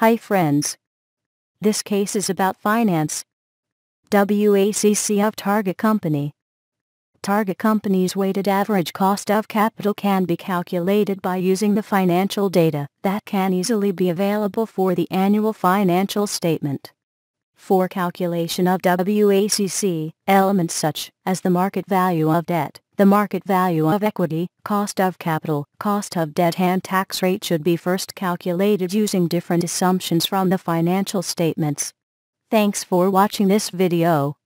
Hi friends. This case is about finance. WACC of target company. Target company's weighted average cost of capital can be calculated by using the financial data that can easily be available for the annual financial statement. For calculation of WACC, elements such as the market value of debt, the market value of equity, cost of capital, cost of debt and tax rate should be first calculated using different assumptions from the financial statements. Thanks for watching this video.